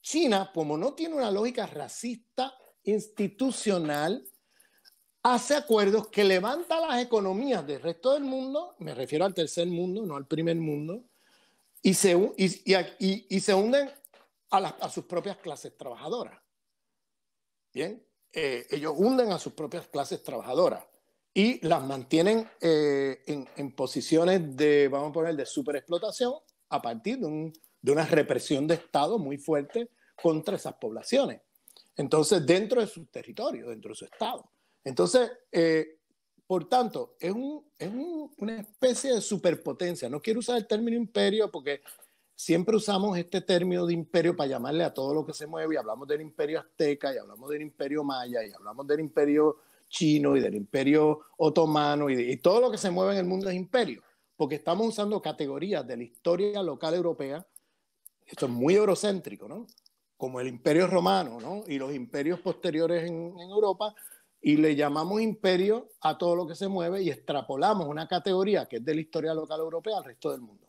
China, como no tiene una lógica racista institucional, hace acuerdos que levanta las economías del resto del mundo, me refiero al tercer mundo, no al primer mundo, y se, y, y, se hunden a, sus propias clases trabajadoras. Bien, eh, ellos hunden a sus propias clases trabajadoras y las mantienen eh, en, en, posiciones de, vamos a poner, de superexplotación a partir de un de una represión de Estado muy fuerte contra esas poblaciones. Entonces, dentro de su territorio, dentro de su Estado. Entonces, eh, por tanto, es, un, es una especie de superpotencia. No quiero usar el término imperio porque siempre usamos este término de imperio para llamarle a todo lo que se mueve y hablamos del imperio azteca y hablamos del imperio maya y hablamos del imperio chino y del imperio otomano y todo lo que se mueve en el mundo es imperio, porque estamos usando categorías de la historia local europea esto es muy eurocéntrico, ¿no? Como el imperio romano, ¿no? Y los imperios posteriores en, Europa, y le llamamos imperio a todo lo que se mueve y extrapolamos una categoría que es de la historia local europea al resto del mundo.